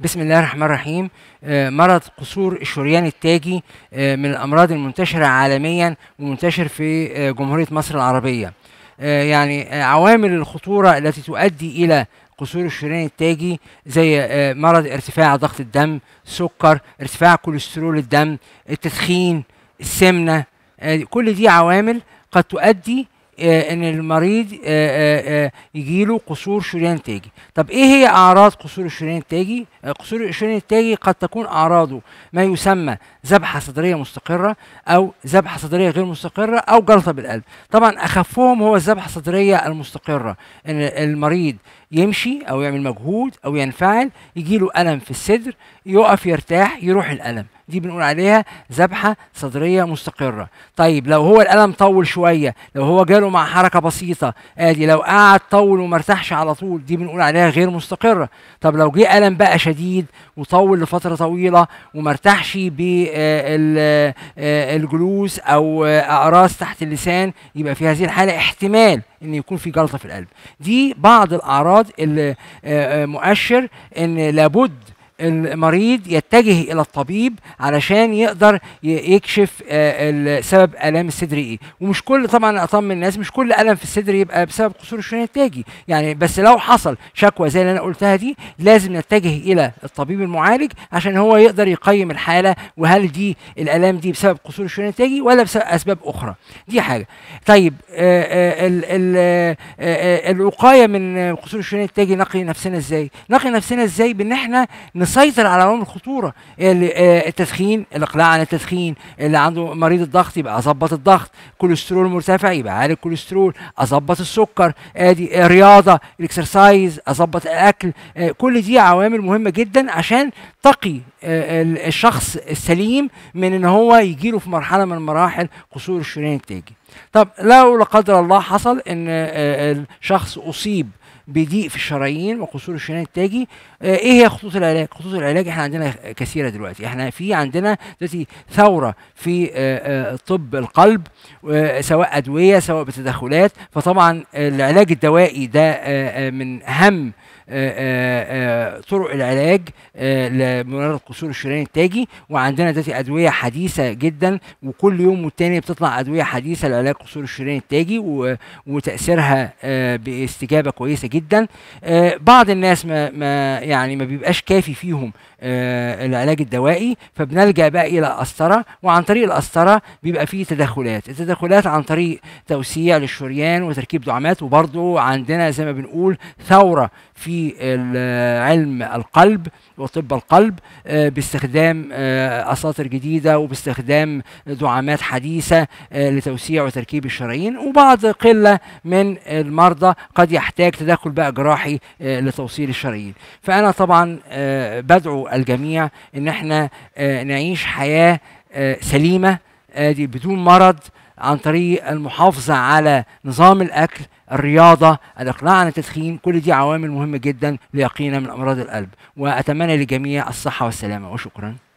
بسم الله الرحمن الرحيم آه، مرض قصور الشريان التاجي آه، من الامراض المنتشره عالميا ومنتشر في آه، جمهوريه مصر العربيه يعني عوامل الخطوره التي تؤدي الى قصور الشريان التاجي زي مرض ارتفاع ضغط الدم السكر ارتفاع كوليسترول الدم التدخين السمنه كل دي عوامل قد تؤدي آه، ان المريض آه، آه، يجيله قصور شريان تاجي طب ايه هي اعراض قصور الشريان التاجي قصور الشريان التاجي قد تكون اعراضه ما يسمى ذبحه صدريه مستقره او ذبحه صدريه غير مستقره او جلطه بالقلب طبعا اخفهم هو الذبحه الصدريه المستقره ان المريض يمشي او يعمل مجهود او ينفعل يجي له الم في الصدر يقف يرتاح يروح الالم دي بنقول عليها ذبحه صدريه مستقره طيب لو هو الالم طول شويه لو هو جاله مع حركه بسيطه ادي لو قعد طول وما ارتاحش على طول دي بنقول عليها غير مستقره طب لو جه الم بقى شديد وطول لفتره طويله وما ارتاحش بالجلوس آه، آه، آه، او اعراس تحت اللسان يبقى في هذه الحاله احتمال ان يكون في جلطه في القلب دي بعض الاعراض اللي آه، آه، مؤشر ان لابد المريض يتجه الى الطبيب علشان يقدر يكشف آه، سبب الام الصدر ايه ومش كل طبعا اطمن الناس مش كل الم في الصدر يبقى بسبب قصور الشريان التاجي يعني بس لو حصل شكوى زي اللي انا قلتها دي لازم نتجه الى الطبيب المعالج عشان هو يقدر يقيم الحاله وهل دي الالام دي بسبب قصور الشريان التاجي ولا بسبب اسباب اخرى دي حاجه طيب آه، آه، الوقايه من قصور الشريان التاجي نقي نفسنا ازاي نقي نفسنا ازاي بان احنا نسيطر على عوامل الخطوره آه، التدخين الاقلاع عن التدخين اللي عنده مريض الضغط يبقى اظبط الضغط كوليسترول مرتفع يبقى عالي الكوليسترول اظبط السكر ادي آه، رياضه الاكسرسايز اظبط الاكل آه، كل دي عوامل مهمه جدا عشان تقي الشخص السليم من ان هو يجيله في مرحله من مراحل قصور الشريان التاجي طب لو لا قدر الله حصل ان الشخص اصيب بضيق في الشرايين وقصور الشريان التاجي آه، ايه هي خطوط العلاج خطوط العلاج احنا عندنا كثيره دلوقتي احنا في عندنا دلوقتي ثوره في آه، آه، طب القلب سواء ادويه سواء بتدخلات فطبعا العلاج الدوائي ده من اهم آه، آه، آه، طرق العلاج لمرض قصور الشريان التاجي وعندنا دلوقتي ادويه حديثه جدا وكل يوم والتاني بتطلع ادويه حديثه لعلاج قصور الشريان التاجي وتاثيرها باستجابه كويسه جدا بعض الناس ما, ما يعني ما بيبقاش كافي فيهم العلاج الدوائي فبنلجا بقى الى قسطره وعن طريق القسطره بيبقى فيه تدخلات التدخلات عن طريق توسيع للشريان وتركيب دعامات وبرضه عندنا زي ما بنقول ثوره في علم القلب وطب القلب آه، باستخدام آه، اساطر جديده وباستخدام دعامات حديثه آه، لتوسيع وتركيب الشرايين وبعض قله من المرضى قد يحتاج تدخل بقى جراحي لتوصيل الشرايين فانا طبعا بدعو الجميع ان احنا نعيش حياه سليمه بدون مرض عن طريق المحافظة على نظام الأكل الرياضة الإقلاع عن التدخين كل دي عوامل مهمة جدا ليقينا من أمراض القلب وأتمنى للجميع الصحة والسلامة وشكرا